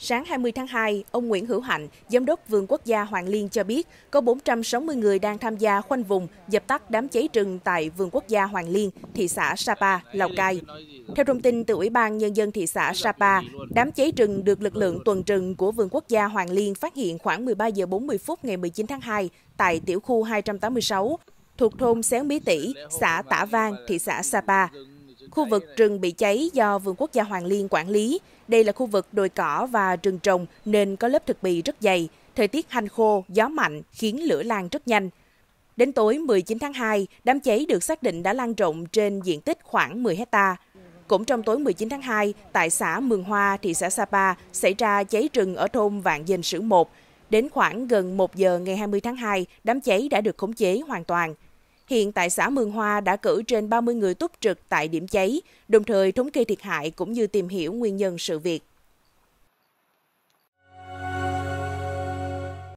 Sáng 20 tháng 2, ông Nguyễn Hữu Hạnh, Giám đốc Vườn Quốc gia Hoàng Liên cho biết có 460 người đang tham gia khoanh vùng, dập tắt đám cháy rừng tại Vườn Quốc gia Hoàng Liên, thị xã Sapa, Lào Cai. Theo thông tin từ Ủy ban Nhân dân thị xã Sapa, đám cháy rừng được lực lượng tuần rừng của Vườn Quốc gia Hoàng Liên phát hiện khoảng 13 giờ 40 phút ngày 19 tháng 2 tại tiểu khu 286 thuộc thôn Xéo Mí Tỷ, xã Tả Vang, thị xã Sapa. Khu vực rừng bị cháy do Vườn quốc gia Hoàng Liên quản lý. Đây là khu vực đồi cỏ và rừng trồng nên có lớp thực bì rất dày. Thời tiết hanh khô, gió mạnh khiến lửa lan rất nhanh. Đến tối 19 tháng 2, đám cháy được xác định đã lan rộng trên diện tích khoảng 10 hecta. Cũng trong tối 19 tháng 2, tại xã Mường Hoa, thị xã Sapa xảy ra cháy rừng ở thôn Vạn Dền Sử 1. Đến khoảng gần 1 giờ ngày 20 tháng 2, đám cháy đã được khống chế hoàn toàn. Hiện tại xã Mường Hoa đã cử trên 30 người túc trực tại điểm cháy, đồng thời thống kê thiệt hại cũng như tìm hiểu nguyên nhân sự việc.